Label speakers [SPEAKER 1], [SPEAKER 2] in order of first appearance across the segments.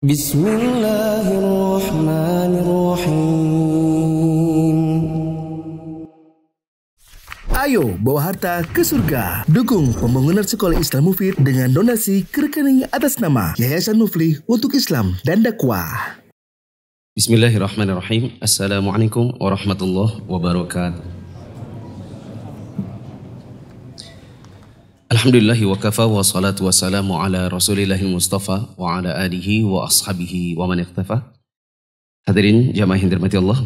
[SPEAKER 1] Bismillahirrahmanirrahim.
[SPEAKER 2] Ayo bawa harta ke surga. Dukung pembangunan sekolah Islam Mufid dengan donasi ke rekening atas nama Yayasan Mufli untuk Islam dan Dakwah.
[SPEAKER 1] Bismillahirrahmanirrahim. Assalamualaikum warahmatullahi wabarakatuh. Alhamdulillahi wa kafa wa salatu wa salamu ala rasulillahi mustafa wa ala alihi wa ashabihi wa man iqtafa. Hadirin jamaah yang dirahmati Allah.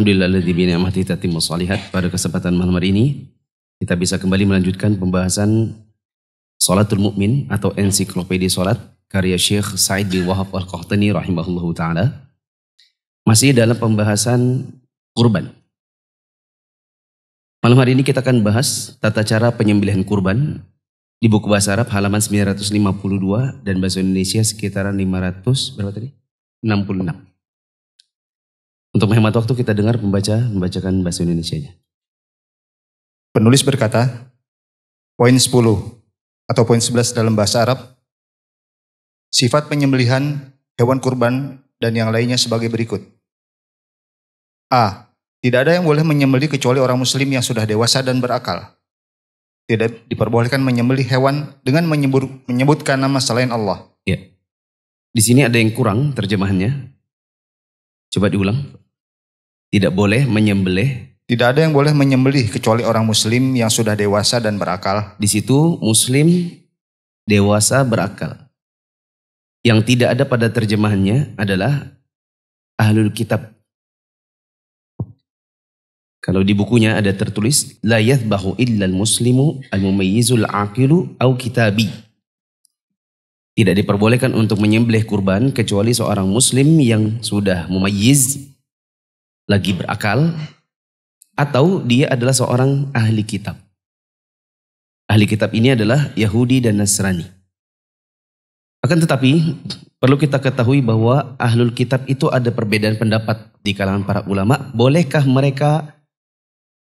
[SPEAKER 1] bin amati tatim wa salihat Pada kesempatan malam hari ini kita bisa kembali melanjutkan pembahasan Salatul Mukmin atau ensiklopedia salat karya Syekh Said bin Wahab Al-Qahtani rahimahullahu taala. Masih dalam pembahasan kurban. Malam hari ini kita akan bahas tata cara penyembelihan kurban di buku bahasa Arab halaman 952 dan bahasa Indonesia sekitaran
[SPEAKER 3] 500 berapa tadi? 66. Untuk menghemat waktu kita dengar pembaca membacakan bahasa Indonesianya. Penulis berkata, poin
[SPEAKER 2] 10 atau poin 11 dalam bahasa Arab, sifat penyembelihan hewan kurban dan yang lainnya sebagai berikut. A. Tidak ada yang boleh menyembeli kecuali orang muslim yang sudah dewasa dan berakal. Tidak diperbolehkan menyembeli hewan dengan menyebut, menyebutkan nama selain Allah. Ya. Di sini ada yang kurang terjemahannya. Coba diulang. Tidak boleh menyembelih. Tidak ada yang boleh menyembelih kecuali orang muslim yang sudah dewasa dan berakal. Di situ muslim dewasa berakal. Yang tidak ada
[SPEAKER 1] pada terjemahannya adalah ahlul kitab kalau di bukunya ada tertulis la yathbahu illal muslimu al mumayyizul aqilu au kitabi. Tidak diperbolehkan untuk menyembelih kurban kecuali seorang muslim yang sudah mumayyiz lagi berakal atau dia adalah seorang ahli kitab. Ahli kitab ini adalah Yahudi dan Nasrani. Akan tetapi, perlu kita ketahui bahwa ahlul kitab itu ada perbedaan pendapat di kalangan para ulama. Bolehkah mereka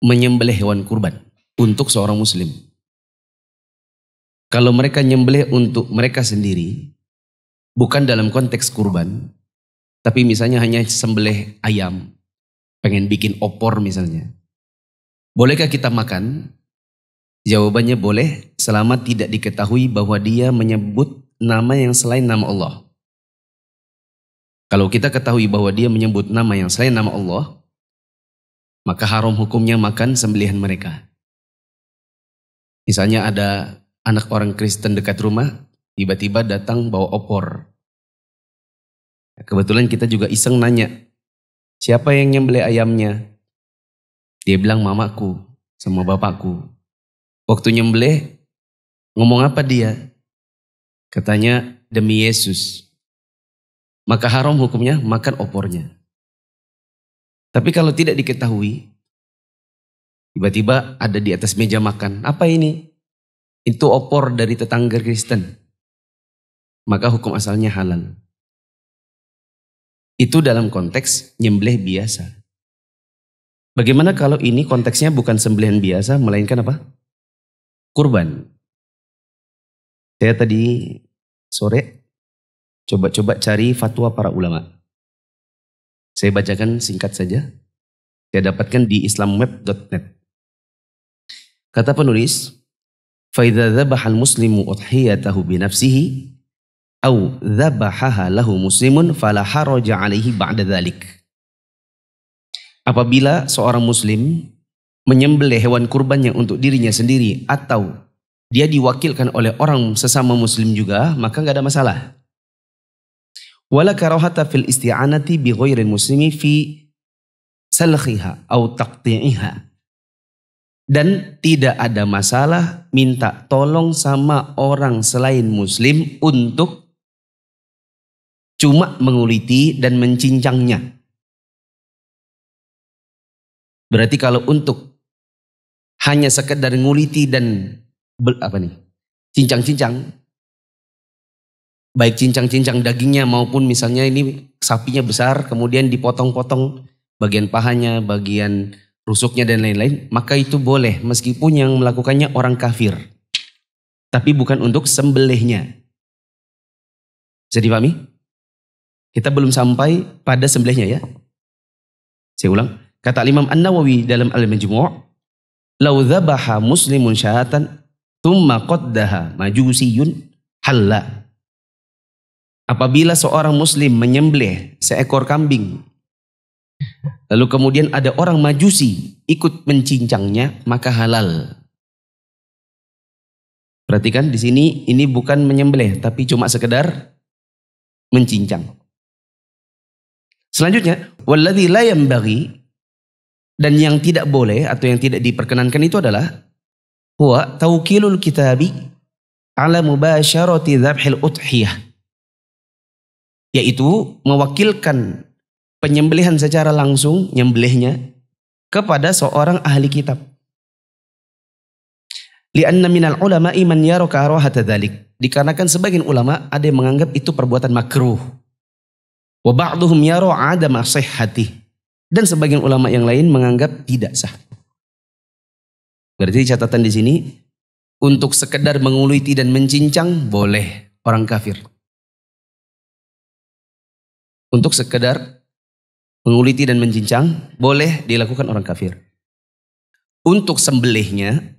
[SPEAKER 1] menyembelih hewan kurban untuk seorang muslim. Kalau mereka nyembelih untuk mereka sendiri, bukan dalam konteks kurban, tapi misalnya hanya sembelih ayam, pengen bikin opor misalnya. Bolehkah kita makan? Jawabannya boleh selama tidak diketahui bahwa dia menyebut nama yang selain nama Allah.
[SPEAKER 3] Kalau kita ketahui bahwa dia menyebut nama yang selain nama Allah, maka haram hukumnya makan sembelihan mereka. Misalnya
[SPEAKER 1] ada anak orang Kristen dekat rumah, tiba-tiba datang bawa opor. Kebetulan kita juga iseng nanya, siapa yang nyembelih ayamnya? Dia bilang mamaku sama bapakku. Waktu nyembelih,
[SPEAKER 3] ngomong apa dia? Katanya demi Yesus. Maka haram hukumnya makan opornya. Tapi kalau tidak
[SPEAKER 1] diketahui, tiba-tiba ada di atas meja makan. Apa ini?
[SPEAKER 3] Itu opor dari tetangga Kristen. Maka hukum asalnya halal. Itu dalam konteks nyembelih biasa.
[SPEAKER 1] Bagaimana kalau ini konteksnya bukan sembelihan biasa, melainkan apa? Kurban.
[SPEAKER 3] Saya tadi sore coba-coba cari fatwa para ulama. Saya bacakan singkat saja.
[SPEAKER 1] Saya dapatkan di islamweb.net. Kata penulis, فَإِذَا ذَبَحَ الْمُسْلِمُ أُضْحِيَتَهُ بِنَفْسِهِ أَوْ ذَبَحَهَا لَهُ مُسْلِمٌ فَلَا حَرَجَ عَلَيْهِ بَعْدَ ذَلِكَ Apabila seorang muslim menyembelih hewan kurbannya untuk dirinya sendiri atau dia diwakilkan oleh orang sesama muslim juga, maka nggak ada masalah. Wala karahata fil isti'anati bi ghairi muslimi fi salkhiha au taqti'iha. Dan tidak ada masalah minta tolong sama orang selain muslim untuk
[SPEAKER 3] cuma menguliti dan mencincangnya. Berarti kalau untuk hanya sekedar nguliti dan
[SPEAKER 1] apa nih cincang-cincang baik cincang-cincang dagingnya maupun misalnya ini sapinya besar kemudian dipotong-potong bagian pahanya, bagian rusuknya dan lain-lain, maka itu boleh meskipun yang melakukannya orang kafir.
[SPEAKER 3] Tapi bukan untuk sembelihnya. Jadi pahami? Kita belum sampai pada sembelihnya ya. Saya ulang. Kata
[SPEAKER 1] Imam An-Nawawi dalam Al-Majmu' Lau dhabaha muslimun syahatan thumma qaddaha majusiyun halla Apabila seorang muslim menyembelih seekor kambing, lalu kemudian ada orang majusi ikut mencincangnya, maka halal. Perhatikan di sini ini bukan menyembelih tapi cuma sekedar mencincang. Selanjutnya, walladzi la bagi dan yang tidak boleh atau yang tidak diperkenankan itu adalah huwa tawkilul kitabi ala mubasyarati dzabhil uthiyah yaitu mewakilkan penyembelihan secara langsung nyembelihnya kepada seorang ahli kitab. Lianna minal ulama iman Dikarenakan sebagian ulama ada yang menganggap itu perbuatan makruh. Wa ba'duhum yaro adama sihhati. Dan sebagian ulama yang lain menganggap tidak sah. Berarti catatan di sini untuk sekedar menguliti dan mencincang boleh orang kafir untuk sekedar menguliti dan menjincang boleh dilakukan
[SPEAKER 3] orang kafir. Untuk sembelihnya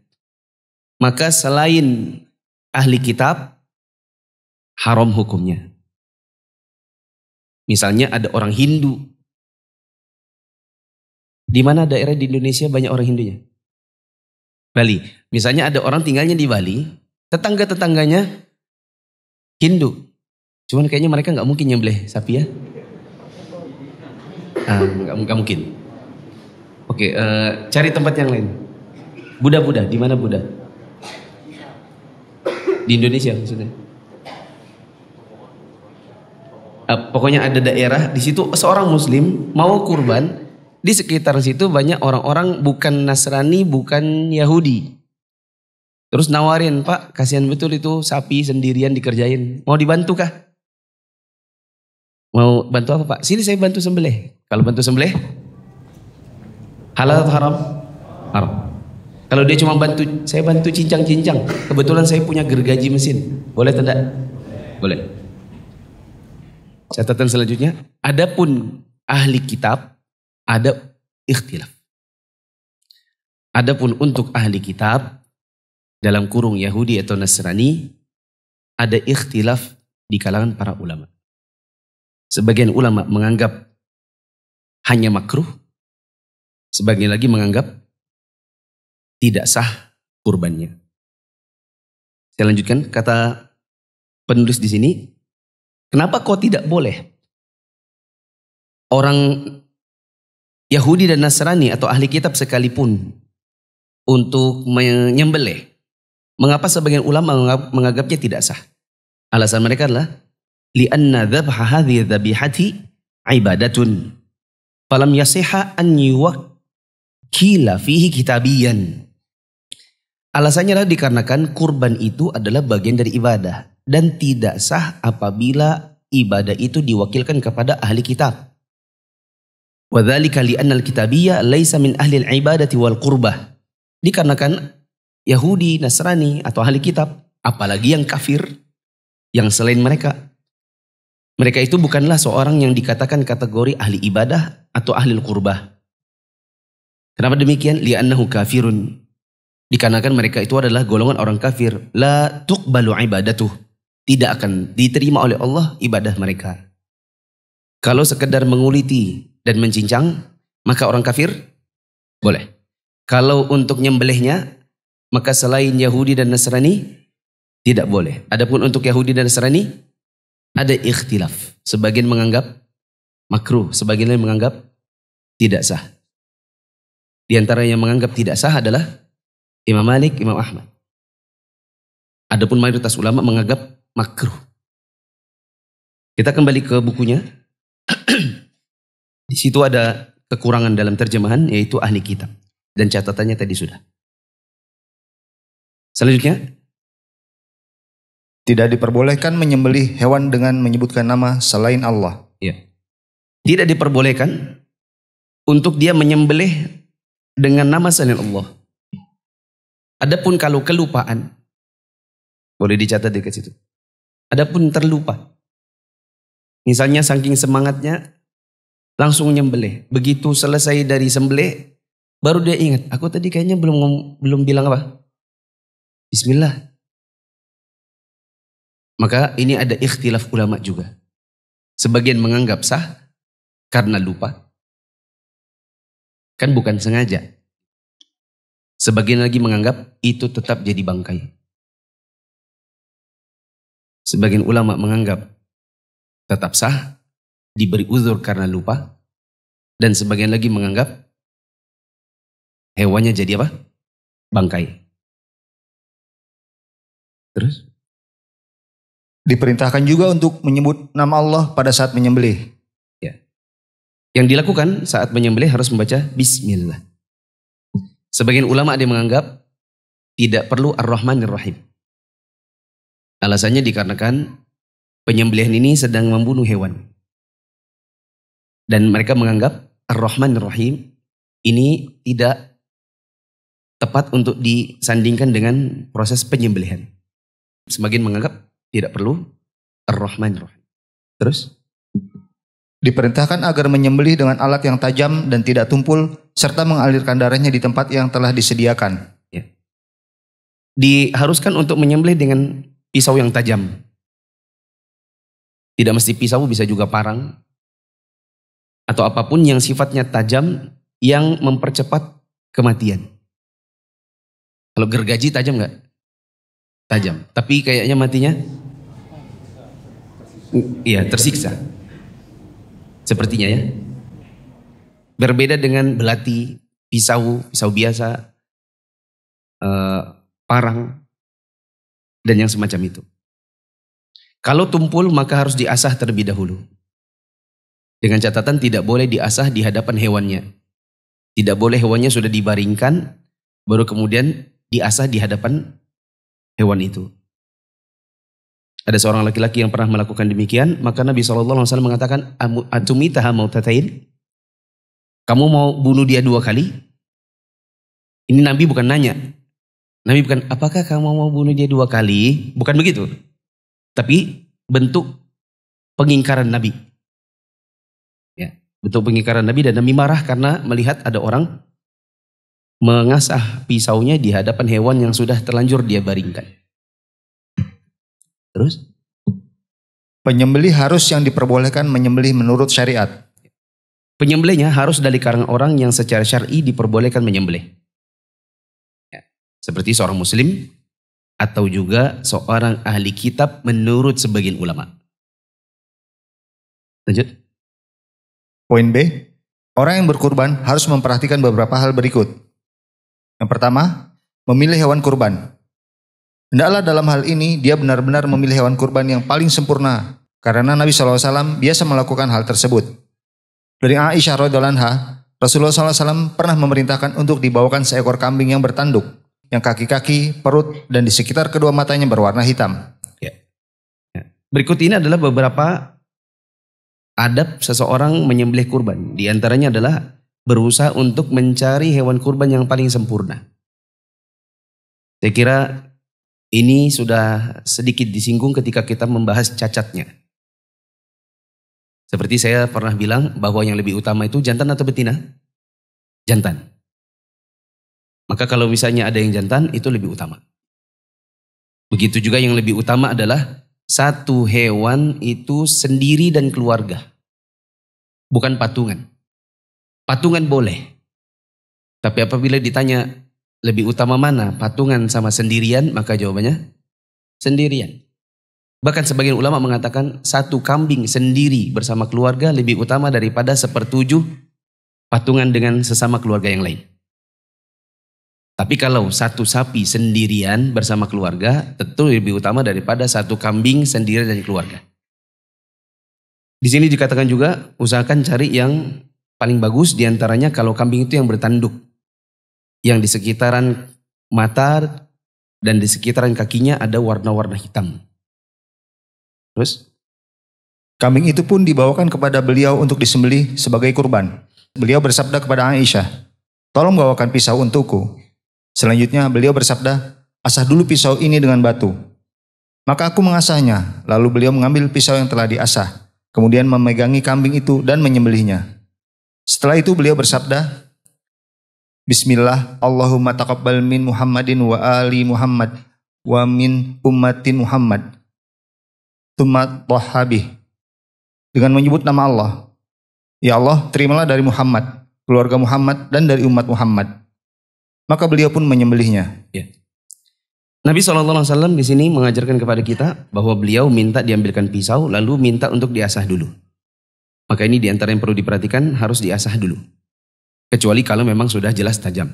[SPEAKER 3] maka selain ahli kitab haram hukumnya. Misalnya ada orang Hindu. Di mana daerah di Indonesia banyak orang Hindunya? Bali. Misalnya ada orang tinggalnya di
[SPEAKER 1] Bali, tetangga-tetangganya Hindu. Cuman kayaknya mereka nggak mungkin nyembelih sapi ya nggak, mungkin. Oke, okay, uh, eh, cari tempat yang lain. Buddha-Buddha, di mana Buddha? Di Indonesia maksudnya. Uh, pokoknya ada daerah di situ seorang muslim mau kurban di sekitar situ banyak orang-orang bukan Nasrani, bukan Yahudi. Terus nawarin, "Pak, kasihan betul itu sapi sendirian dikerjain. Mau dibantu kah?" Mau bantu apa, Pak? Sini saya bantu sembelih. Kalau bantu sembelih? Halal atau haram? Haram. Kalau dia cuma bantu, saya bantu cincang-cincang. Kebetulan saya punya gergaji mesin. Boleh tidak? Boleh. Catatan selanjutnya, adapun ahli kitab ada ikhtilaf. Adapun untuk ahli kitab dalam kurung Yahudi atau Nasrani ada ikhtilaf di kalangan para ulama.
[SPEAKER 3] Sebagian ulama menganggap hanya makruh. Sebagian lagi menganggap tidak sah kurbannya. Saya lanjutkan kata penulis di sini, kenapa kau tidak boleh orang Yahudi dan Nasrani
[SPEAKER 1] atau ahli kitab sekalipun untuk menyembelih. Mengapa sebagian ulama menganggapnya tidak sah? Alasan mereka adalah li'anna dhabha hadhihi dzabihati ibadatun falam yasiha an kila fihi kitabiyan. Alasannya adalah dikarenakan kurban itu adalah bagian dari ibadah dan tidak sah apabila ibadah itu diwakilkan kepada ahli kitab. Wadhalika li'anna al-kitabiyya laysa min ahli al-ibadati wal qurbah. Dikarenakan Yahudi, Nasrani atau ahli kitab, apalagi yang kafir yang selain mereka mereka itu bukanlah seorang yang dikatakan kategori ahli ibadah atau ahli kurbah. Kenapa demikian? Li'annahu kafirun. Dikarenakan mereka itu adalah golongan orang kafir. La tuqbalu ibadatuh. Tidak akan diterima oleh Allah ibadah mereka. Kalau sekedar menguliti dan mencincang, maka orang kafir boleh. Kalau untuk nyembelihnya, maka selain Yahudi dan Nasrani tidak boleh. Adapun untuk Yahudi dan Nasrani ada ikhtilaf. Sebagian menganggap makruh, sebagian lain menganggap tidak sah.
[SPEAKER 3] Di antara yang menganggap tidak sah adalah Imam Malik, Imam Ahmad. Adapun mayoritas ulama menganggap makruh. Kita kembali
[SPEAKER 1] ke bukunya. Di situ ada kekurangan dalam terjemahan yaitu
[SPEAKER 3] ahli kitab dan catatannya tadi sudah. Selanjutnya
[SPEAKER 2] tidak diperbolehkan menyembelih hewan dengan menyebutkan nama selain Allah. Ya. Tidak diperbolehkan untuk dia menyembelih
[SPEAKER 3] dengan nama selain Allah. Adapun kalau kelupaan, boleh dicatat dekat situ. Adapun terlupa.
[SPEAKER 1] Misalnya saking semangatnya, langsung nyembelih. Begitu selesai dari sembelih,
[SPEAKER 3] baru dia ingat, aku tadi kayaknya belum belum bilang apa? Bismillah. Maka ini ada ikhtilaf ulama juga. Sebagian menganggap sah karena lupa. Kan bukan sengaja. Sebagian lagi menganggap itu tetap jadi bangkai. Sebagian ulama menganggap tetap sah, diberi uzur karena lupa. Dan sebagian lagi menganggap hewannya jadi apa? Bangkai.
[SPEAKER 2] Terus? Diperintahkan juga untuk menyebut nama Allah pada saat menyembelih. Ya. Yang
[SPEAKER 1] dilakukan saat menyembelih harus membaca Bismillah. Sebagian ulama ada yang menganggap tidak perlu ar rahman ar Rahim.
[SPEAKER 3] Alasannya dikarenakan penyembelihan ini sedang membunuh hewan. Dan mereka menganggap ar rahman ar Rahim
[SPEAKER 1] ini tidak tepat untuk disandingkan dengan proses penyembelihan.
[SPEAKER 2] Semakin menganggap tidak perlu Ar-Rahman Rahim. Terus? Diperintahkan agar menyembelih dengan alat yang tajam dan tidak tumpul serta mengalirkan darahnya di tempat yang telah disediakan. Ya. Diharuskan
[SPEAKER 1] untuk menyembelih dengan pisau yang tajam. Tidak mesti pisau, bisa juga parang atau apapun yang sifatnya tajam yang mempercepat kematian. Kalau gergaji tajam nggak? Tajam. Tapi kayaknya matinya Iya, tersiksa. Sepertinya ya. Berbeda dengan belati, pisau, pisau biasa, eh, parang, dan yang semacam itu. Kalau tumpul maka harus diasah terlebih dahulu. Dengan catatan tidak boleh diasah di hadapan hewannya. Tidak boleh hewannya sudah dibaringkan, baru kemudian diasah di hadapan hewan itu ada seorang laki-laki yang pernah melakukan demikian, maka Nabi SAW mengatakan, Atumitaha mautatain? Kamu mau bunuh dia dua kali? Ini Nabi bukan nanya. Nabi bukan, apakah kamu mau bunuh dia dua kali? Bukan begitu. Tapi bentuk pengingkaran Nabi. Ya, bentuk pengingkaran Nabi dan Nabi marah karena melihat ada orang mengasah pisaunya di hadapan hewan yang sudah terlanjur dia baringkan.
[SPEAKER 2] Terus? Penyembelih harus yang diperbolehkan menyembelih menurut syariat. Penyembelihnya harus dari kalangan orang yang secara syar'i
[SPEAKER 1] diperbolehkan menyembelih. Ya. Seperti seorang muslim atau juga seorang ahli kitab menurut sebagian ulama.
[SPEAKER 2] Lanjut. Poin B, orang yang berkurban harus memperhatikan beberapa hal berikut. Yang pertama, memilih hewan kurban. Hendaklah dalam hal ini dia benar-benar memilih hewan kurban yang paling sempurna karena Nabi SAW biasa melakukan hal tersebut. Dari Aisyah radhiallahu Rasulullah SAW pernah memerintahkan untuk dibawakan seekor kambing yang bertanduk, yang kaki-kaki, perut, dan di sekitar kedua matanya berwarna hitam.
[SPEAKER 3] Ya.
[SPEAKER 1] Ya. Berikut ini adalah beberapa adab seseorang menyembelih kurban. Di antaranya adalah berusaha untuk mencari hewan kurban yang paling sempurna. Saya kira ini sudah sedikit disinggung ketika kita membahas cacatnya. Seperti saya pernah bilang bahwa yang lebih utama itu jantan atau betina? Jantan. Maka kalau misalnya ada yang jantan itu lebih utama. Begitu juga yang lebih utama adalah satu hewan itu sendiri dan keluarga. Bukan patungan. Patungan boleh. Tapi apabila ditanya lebih utama mana? Patungan sama sendirian? Maka jawabannya sendirian. Bahkan sebagian ulama mengatakan satu kambing sendiri bersama keluarga lebih utama daripada sepertujuh patungan dengan sesama keluarga yang lain. Tapi kalau satu sapi sendirian bersama keluarga tentu lebih utama daripada satu kambing sendirian dari keluarga. Di sini dikatakan juga usahakan cari yang paling bagus diantaranya kalau kambing itu yang bertanduk yang di sekitaran mata dan di sekitaran kakinya
[SPEAKER 2] ada warna-warna hitam. Terus? Kambing itu pun dibawakan kepada beliau untuk disembelih sebagai kurban. Beliau bersabda kepada Aisyah, tolong bawakan pisau untukku. Selanjutnya beliau bersabda, asah dulu pisau ini dengan batu. Maka aku mengasahnya, lalu beliau mengambil pisau yang telah diasah, kemudian memegangi kambing itu dan menyembelihnya. Setelah itu beliau bersabda, Bismillah, Allahumma taqabbal min Muhammadin wa ali Muhammad wa min ummatin Muhammad. Tumat tahabih. Dengan menyebut nama Allah. Ya Allah, terimalah dari Muhammad, keluarga Muhammad dan dari umat Muhammad. Maka beliau pun menyembelihnya. Ya. Nabi SAW
[SPEAKER 1] di sini mengajarkan kepada kita bahwa beliau minta diambilkan pisau lalu minta untuk diasah dulu. Maka ini diantara yang perlu diperhatikan harus diasah dulu. Kecuali kalau memang sudah jelas tajam.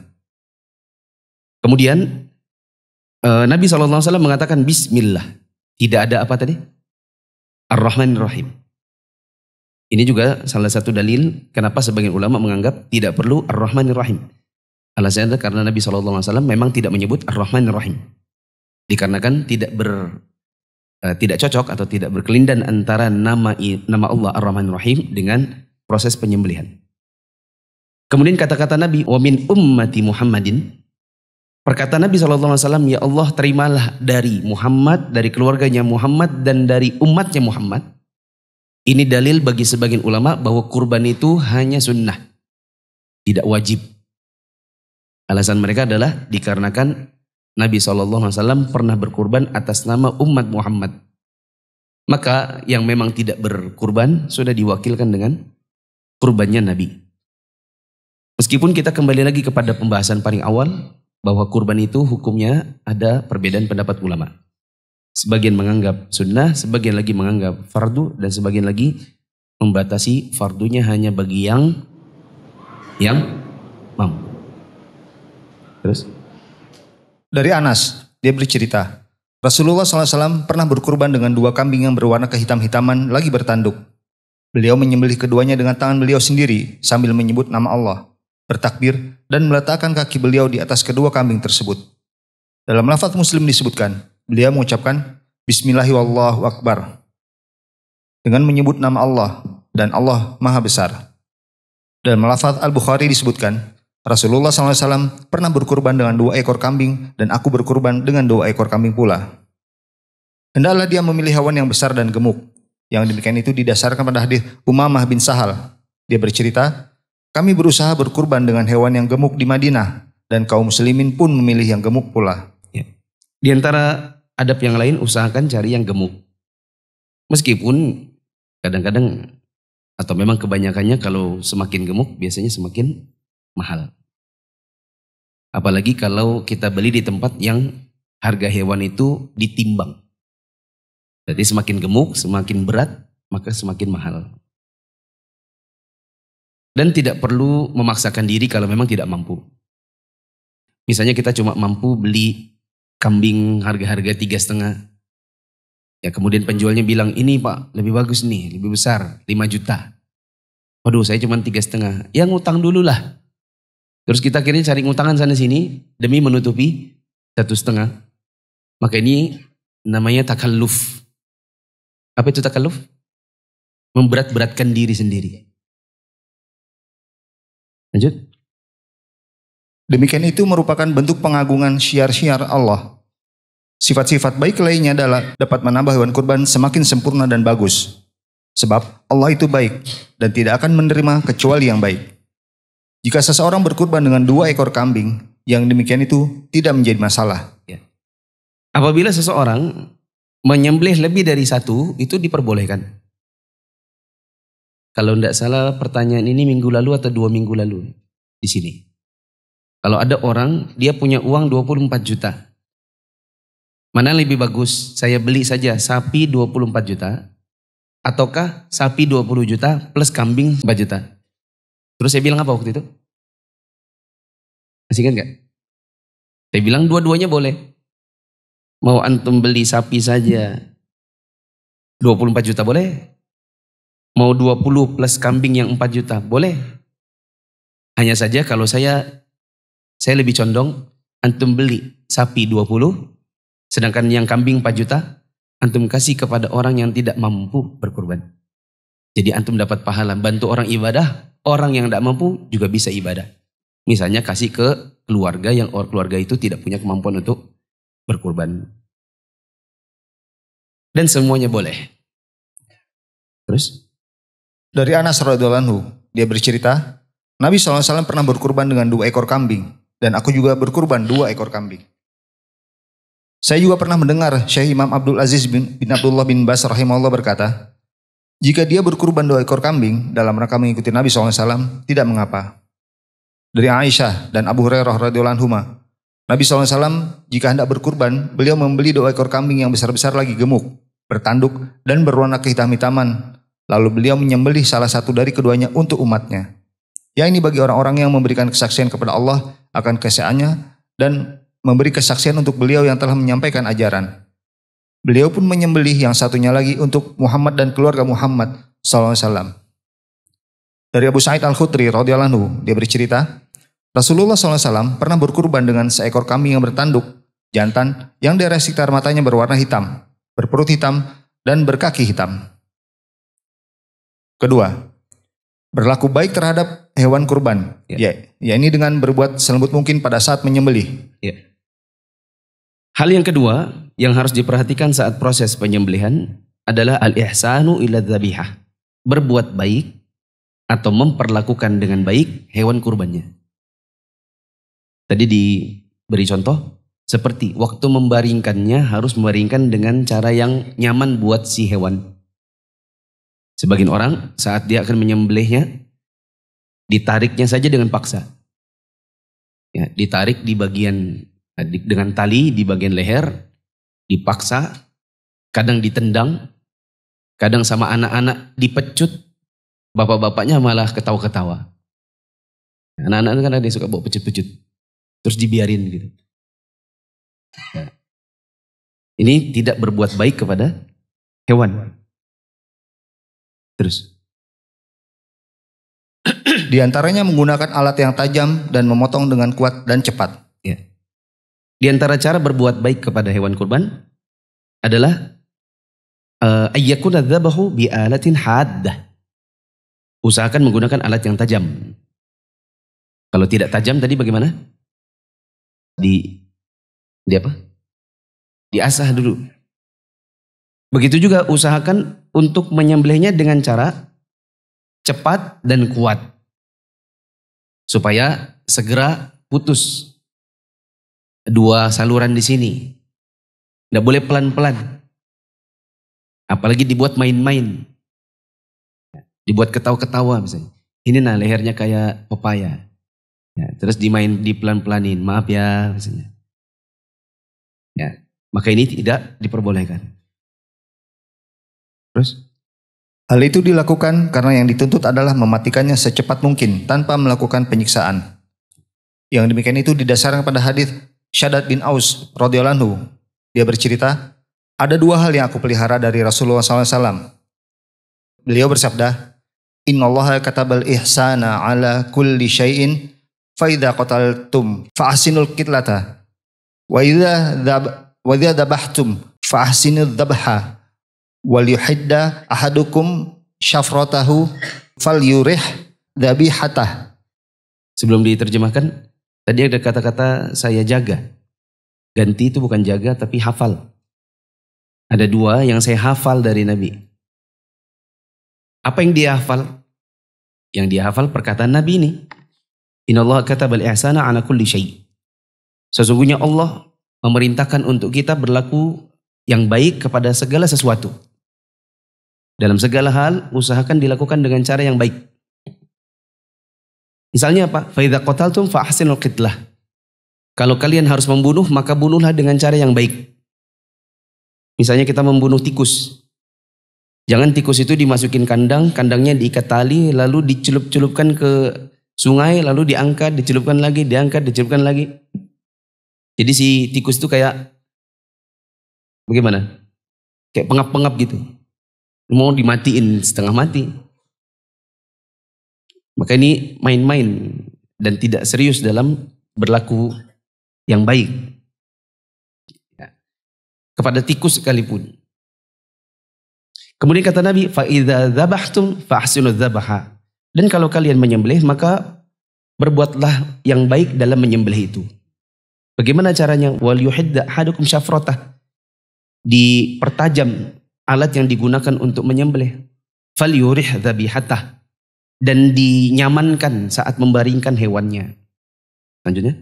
[SPEAKER 1] Kemudian eh, Nabi SAW mengatakan Bismillah. Tidak ada apa tadi? Ar-Rahman Rahim. Ini juga salah satu dalil kenapa sebagian ulama menganggap tidak perlu Ar-Rahman Rahim. Alasannya karena Nabi SAW memang tidak menyebut Ar-Rahman Rahim. Dikarenakan tidak ber eh, tidak cocok atau tidak berkelindan antara nama nama Allah Ar-Rahman Rahim dengan proses penyembelihan. Kemudian kata-kata Nabi, "Wa min ummati Muhammadin." Perkataan Nabi saw. "Ya Allah, terimalah dari Muhammad, dari keluarganya Muhammad dan dari umatnya Muhammad." Ini dalil bagi sebagian ulama bahwa kurban itu hanya sunnah, tidak wajib. Alasan mereka adalah dikarenakan Nabi saw pernah berkurban atas nama umat Muhammad. Maka yang memang tidak berkurban sudah diwakilkan dengan kurbannya Nabi. Meskipun kita kembali lagi kepada pembahasan paling awal bahwa kurban itu hukumnya ada perbedaan pendapat ulama. Sebagian menganggap sunnah, sebagian lagi menganggap fardu dan sebagian lagi membatasi fardunya hanya bagi yang yang mampu.
[SPEAKER 2] Terus dari Anas dia bercerita Rasulullah SAW pernah berkurban dengan dua kambing yang berwarna kehitam-hitaman lagi bertanduk. Beliau menyembelih keduanya dengan tangan beliau sendiri sambil menyebut nama Allah bertakbir, dan meletakkan kaki beliau di atas kedua kambing tersebut. Dalam lafaz muslim disebutkan, beliau mengucapkan, Bismillahirrahmanirrahim Dengan menyebut nama Allah, dan Allah Maha Besar. Dalam lafaz Al-Bukhari disebutkan, Rasulullah SAW pernah berkurban dengan dua ekor kambing dan aku berkurban dengan dua ekor kambing pula. Hendaklah dia memilih hewan yang besar dan gemuk. Yang demikian itu didasarkan pada hadis Umamah bin Sahal. Dia bercerita, kami berusaha berkurban dengan hewan yang gemuk di Madinah dan kaum muslimin pun memilih yang gemuk pula. Ya. Di antara adab yang lain usahakan cari yang gemuk. Meskipun kadang-kadang
[SPEAKER 1] atau memang kebanyakannya kalau semakin gemuk biasanya semakin mahal. Apalagi kalau kita beli di tempat yang harga hewan itu ditimbang. Jadi semakin gemuk, semakin berat, maka semakin mahal. Dan tidak perlu memaksakan diri kalau memang tidak mampu. Misalnya kita cuma mampu beli kambing harga-harga tiga setengah. Ya kemudian penjualnya bilang, ini pak lebih bagus nih, lebih besar, 5 juta. Waduh saya cuma tiga setengah, ya ngutang dulu lah. Terus kita akhirnya cari ngutangan sana sini demi menutupi satu setengah. Maka ini
[SPEAKER 3] namanya takaluf. Apa itu takaluf? Memberat-beratkan diri sendiri. Lanjut.
[SPEAKER 2] Demikian itu merupakan bentuk pengagungan syiar-syiar Allah. Sifat-sifat baik lainnya adalah dapat menambah hewan kurban semakin sempurna dan bagus. Sebab Allah itu baik dan tidak akan menerima kecuali yang baik. Jika seseorang berkurban dengan dua ekor kambing, yang demikian itu tidak menjadi masalah. Ya. Apabila seseorang menyembelih lebih dari satu, itu diperbolehkan.
[SPEAKER 1] Kalau tidak salah pertanyaan ini minggu lalu atau dua minggu lalu di sini. Kalau ada orang dia punya uang 24 juta. Mana lebih bagus saya beli saja sapi 24 juta ataukah sapi 20
[SPEAKER 3] juta plus kambing 4 juta. Terus saya bilang apa waktu itu? Masih ingat gak? Saya bilang dua-duanya boleh. Mau antum beli sapi saja 24 juta boleh, Mau
[SPEAKER 1] 20 plus kambing yang 4 juta, boleh. Hanya saja kalau saya saya lebih condong antum beli sapi 20 sedangkan yang kambing 4 juta antum kasih kepada orang yang tidak mampu berkurban. Jadi antum dapat pahala bantu orang ibadah, orang yang tidak mampu juga bisa ibadah. Misalnya kasih
[SPEAKER 3] ke keluarga yang orang keluarga itu tidak punya kemampuan untuk berkurban.
[SPEAKER 2] Dan semuanya boleh. Terus? Dari Anas radhiallahu dia bercerita, Nabi SAW pernah berkurban dengan dua ekor kambing dan aku juga berkurban dua ekor kambing. Saya juga pernah mendengar Syekh Imam Abdul Aziz bin, bin Abdullah bin Bas rahimahullah berkata, jika dia berkurban dua ekor kambing dalam rangka mengikuti Nabi SAW, tidak mengapa. Dari Aisyah dan Abu Hurairah radhiyallahu Nabi SAW jika hendak berkurban, beliau membeli dua ekor kambing yang besar-besar lagi gemuk, bertanduk dan berwarna kehitam hitaman Lalu beliau menyembelih salah satu dari keduanya untuk umatnya. Ya ini bagi orang-orang yang memberikan kesaksian kepada Allah akan keseannya dan memberi kesaksian untuk beliau yang telah menyampaikan ajaran. Beliau pun menyembelih yang satunya lagi untuk Muhammad dan keluarga Muhammad SAW. Dari Abu Sa'id Al-Khudri radhiyallahu dia bercerita, Rasulullah SAW pernah berkurban dengan seekor kambing yang bertanduk, jantan, yang daerah sekitar matanya berwarna hitam, berperut hitam, dan berkaki hitam. Kedua, berlaku baik terhadap hewan kurban. Ya, ya, ya ini dengan berbuat selembut mungkin pada saat menyembelih. Ya. Hal yang kedua
[SPEAKER 1] yang harus diperhatikan saat proses penyembelihan adalah al-ihsanu ila dzabihah. Berbuat baik atau memperlakukan dengan baik hewan kurbannya. Tadi diberi contoh seperti waktu membaringkannya harus membaringkan dengan cara yang nyaman buat si hewan. Sebagian orang saat dia akan menyembelihnya, ditariknya saja dengan paksa. Ya, ditarik di bagian dengan tali di bagian leher, dipaksa, kadang ditendang, kadang sama anak-anak dipecut,
[SPEAKER 3] bapak-bapaknya malah ketawa-ketawa. Anak-anak kan ada yang suka bawa pecut-pecut, terus dibiarin gitu. Nah, ini tidak berbuat baik kepada hewan. Terus.
[SPEAKER 2] Di antaranya menggunakan alat yang tajam dan memotong dengan kuat dan cepat. Ya. Di antara cara berbuat baik kepada hewan kurban
[SPEAKER 1] adalah eh, ayyakuna dzabahu bi alatin haddah.
[SPEAKER 3] Usahakan menggunakan alat yang tajam. Kalau tidak tajam tadi bagaimana? Di di apa? Diasah dulu.
[SPEAKER 1] Begitu juga usahakan untuk menyembelihnya dengan cara
[SPEAKER 3] cepat dan kuat. Supaya segera putus dua saluran di sini. Tidak boleh pelan-pelan. Apalagi dibuat main-main.
[SPEAKER 1] Dibuat ketawa-ketawa misalnya. Ini nah lehernya kayak pepaya. Ya, terus dimain
[SPEAKER 3] di pelan-pelanin. Maaf ya misalnya. Ya, maka ini tidak
[SPEAKER 2] diperbolehkan. Terus? Hal itu dilakukan karena yang dituntut adalah mematikannya secepat mungkin tanpa melakukan penyiksaan. Yang demikian itu didasarkan pada hadis Syadat bin Aus radhiyallahu Dia bercerita, ada dua hal yang aku pelihara dari Rasulullah SAW. Beliau bersabda, Inna Allah katabal ihsana ala kulli syai'in faida qataltum fa'asinul kitlata wa idza fa'asinul dhabha wal yuhidda ahadukum syafratahu fal yurih dhabihatah. Sebelum diterjemahkan,
[SPEAKER 1] tadi ada kata-kata saya jaga. Ganti itu bukan jaga tapi hafal. Ada dua yang saya hafal dari Nabi. Apa yang dia hafal? Yang dia hafal perkataan Nabi ini. Inna Allah katabal ihsana ala kulli syai. Sesungguhnya Allah memerintahkan untuk kita berlaku yang baik kepada segala sesuatu. Dalam segala hal, usahakan dilakukan dengan cara yang baik. Misalnya apa? Faidha qataltum fa'ahsinul qitlah. Kalau kalian harus membunuh, maka bunuhlah dengan cara yang baik. Misalnya kita membunuh tikus. Jangan tikus itu dimasukin kandang, kandangnya diikat tali, lalu dicelup-celupkan ke sungai, lalu diangkat, dicelupkan lagi, diangkat, dicelupkan lagi. Jadi si tikus itu kayak bagaimana? Kayak pengap-pengap gitu mau dimatiin setengah mati. Maka ini main-main dan tidak serius dalam berlaku yang baik. Ya. Kepada tikus sekalipun. Kemudian kata Nabi, فَإِذَا ذَبَحْتُمْ فَأَحْسِنُوا الذَّبَحَ Dan kalau kalian menyembelih, maka berbuatlah yang baik dalam menyembelih itu. Bagaimana caranya? وَلْيُحِدَّ حَدُكُمْ شَفْرَتَهُ Dipertajam alat yang digunakan untuk menyembelih. Fal yurih
[SPEAKER 2] dhabihatah dan dinyamankan saat membaringkan hewannya. Selanjutnya.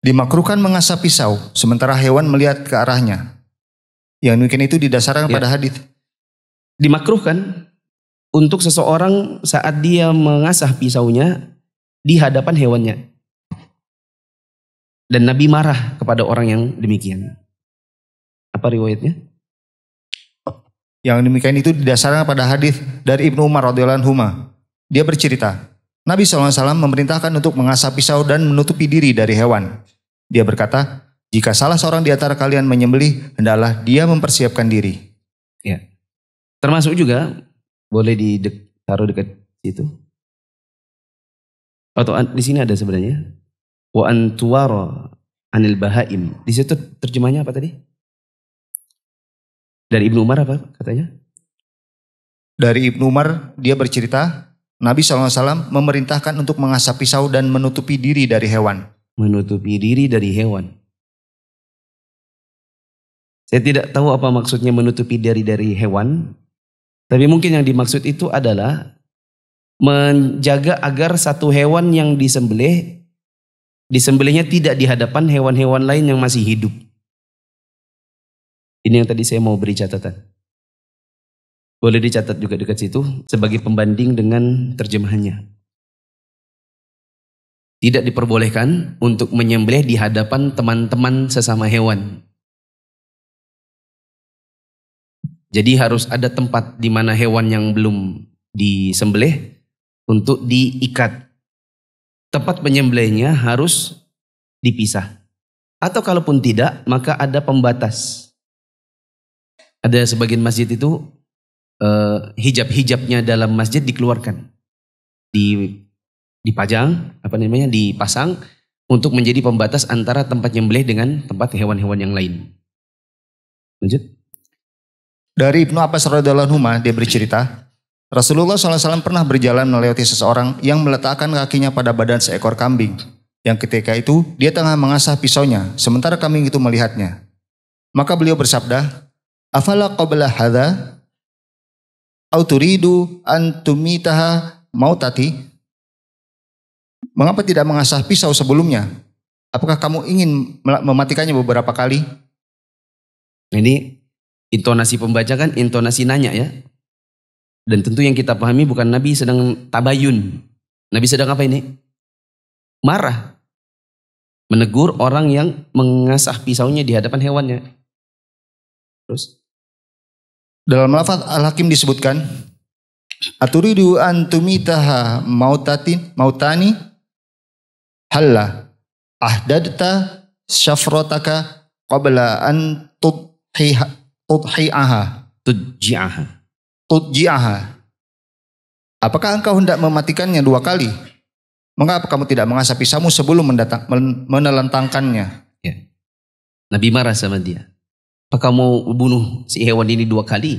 [SPEAKER 2] Dimakruhkan mengasah pisau sementara hewan melihat ke arahnya. Yang mungkin itu didasarkan ya. pada hadis. Dimakruhkan untuk
[SPEAKER 1] seseorang saat dia mengasah pisaunya di hadapan hewannya. Dan Nabi marah kepada orang yang demikian. Apa
[SPEAKER 2] riwayatnya? Yang demikian itu didasarkan pada hadis dari Ibnu Umar radhiyallahu anhu. Dia bercerita, Nabi SAW memerintahkan untuk mengasah pisau dan menutupi diri dari hewan. Dia berkata, jika salah seorang di antara kalian menyembelih, hendaklah dia mempersiapkan diri. Ya. Termasuk juga boleh
[SPEAKER 1] ditaruh dekat situ. Atau di sini ada sebenarnya. Wa antuwara anil bahaim. Di situ terjemahnya apa tadi?
[SPEAKER 2] Dari Ibnu Umar apa katanya? Dari Ibnu Umar dia bercerita Nabi SAW memerintahkan untuk mengasah pisau dan menutupi diri dari hewan. Menutupi diri dari hewan. Saya
[SPEAKER 1] tidak tahu apa maksudnya menutupi diri dari hewan. Tapi mungkin yang dimaksud itu adalah menjaga agar satu hewan yang disembelih disembelihnya tidak di hadapan hewan-hewan lain yang masih hidup. Ini yang tadi saya mau beri catatan. Boleh dicatat juga dekat situ sebagai pembanding dengan terjemahannya. Tidak diperbolehkan untuk menyembelih di hadapan teman-teman sesama hewan. Jadi harus ada tempat di mana hewan yang belum disembelih untuk diikat. Tempat penyembelihnya harus dipisah. Atau kalaupun tidak, maka ada pembatas ada sebagian masjid itu uh, hijab-hijabnya dalam masjid dikeluarkan. Di dipajang, apa namanya? dipasang untuk menjadi pembatas antara tempat nyembelih dengan tempat hewan-hewan yang lain.
[SPEAKER 2] Lanjut. Dari Ibnu Abbas radhiyallahu anhu dia bercerita, Rasulullah SAW pernah berjalan melewati seseorang yang meletakkan kakinya pada badan seekor kambing. Yang ketika itu dia tengah mengasah pisaunya, sementara kambing itu melihatnya. Maka beliau bersabda, Afala qabla hadha au turidu an tumitaha mautati? Mengapa tidak mengasah pisau sebelumnya? Apakah kamu ingin mematikannya beberapa kali?
[SPEAKER 1] Ini intonasi pembaca kan intonasi nanya ya. Dan tentu yang kita pahami bukan Nabi sedang tabayun. Nabi sedang apa ini? Marah.
[SPEAKER 3] Menegur orang yang mengasah pisaunya di hadapan hewannya.
[SPEAKER 2] Terus dalam lafaz Al-Hakim disebutkan, Aturidu antumitaha mautatin mautani halla ahdadta syafrataka qabla an tudhiha tudhi'aha tudji'aha tudji'aha Apakah engkau hendak mematikannya dua kali? Mengapa kamu tidak mengasapi samu sebelum mendatang, menelantangkannya? Ya.
[SPEAKER 1] Nabi marah sama dia.
[SPEAKER 2] Apakah
[SPEAKER 3] mau bunuh si hewan ini dua kali?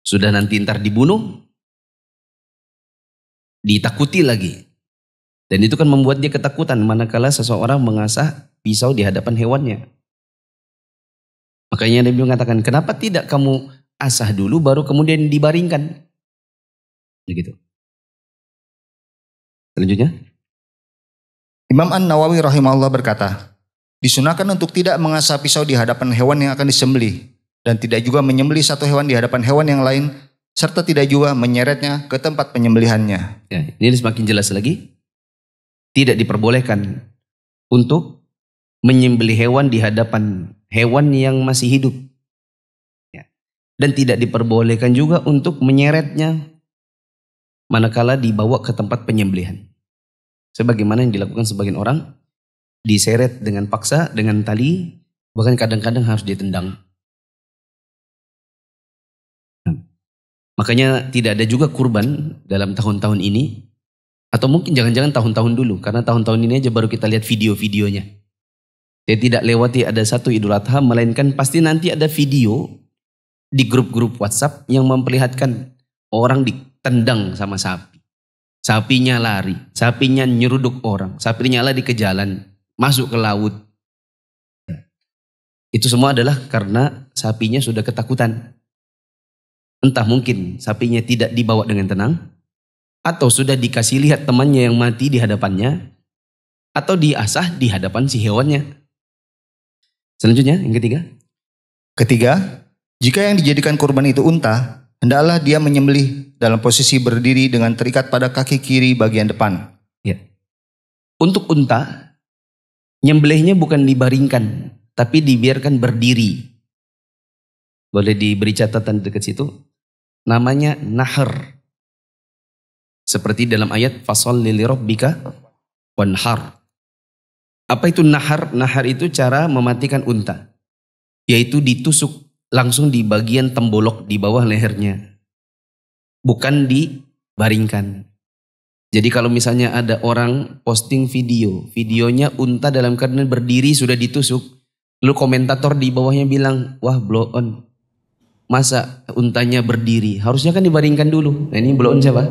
[SPEAKER 3] Sudah nanti ntar dibunuh, ditakuti lagi. Dan itu kan membuat dia
[SPEAKER 1] ketakutan manakala seseorang mengasah pisau di hadapan hewannya.
[SPEAKER 3] Makanya Nabi mengatakan, kenapa tidak kamu asah dulu baru kemudian dibaringkan? Begitu. Selanjutnya.
[SPEAKER 2] Imam An-Nawawi rahimahullah berkata, Disunahkan untuk tidak mengasah pisau di hadapan hewan yang akan disembelih dan tidak juga menyembeli satu hewan di hadapan hewan yang lain serta tidak juga menyeretnya ke tempat penyembelihannya. Ya, ini semakin jelas lagi. Tidak
[SPEAKER 1] diperbolehkan untuk menyembeli hewan di hadapan hewan yang masih hidup. Ya. Dan tidak diperbolehkan juga untuk menyeretnya manakala dibawa ke tempat penyembelihan. Sebagaimana yang dilakukan
[SPEAKER 3] sebagian orang diseret dengan paksa, dengan tali, bahkan kadang-kadang harus ditendang. Hmm. makanya tidak ada
[SPEAKER 1] juga kurban dalam tahun-tahun ini, atau mungkin jangan-jangan tahun-tahun dulu, karena tahun-tahun ini aja baru kita lihat video-videonya. Saya tidak lewati ada satu Idul Adha, melainkan pasti nanti ada video di grup-grup WhatsApp yang memperlihatkan orang ditendang sama sapi. Sapinya lari, sapinya nyeruduk orang, sapinya lari ke jalan, masuk ke laut. Hmm. Itu semua adalah karena sapinya sudah ketakutan. Entah mungkin sapinya tidak dibawa dengan tenang, atau sudah dikasih lihat temannya yang mati di hadapannya,
[SPEAKER 2] atau diasah di hadapan si hewannya. Selanjutnya, yang ketiga. Ketiga, jika yang dijadikan kurban itu unta, hendaklah dia menyembelih dalam posisi berdiri dengan terikat pada kaki kiri bagian depan. Ya. Untuk unta, Nyembelihnya bukan dibaringkan, tapi dibiarkan berdiri.
[SPEAKER 1] Boleh diberi catatan dekat situ. Namanya nahar. Seperti dalam ayat fasol lili rabbika wanhar. Apa itu nahar? Nahar itu cara mematikan unta. Yaitu ditusuk langsung di bagian tembolok di bawah lehernya. Bukan dibaringkan. Jadi kalau misalnya ada orang posting video, videonya unta dalam keadaan berdiri sudah ditusuk, lu komentator di bawahnya bilang, wah blow on, masa untanya berdiri? Harusnya kan dibaringkan dulu. Nah ini blow on siapa?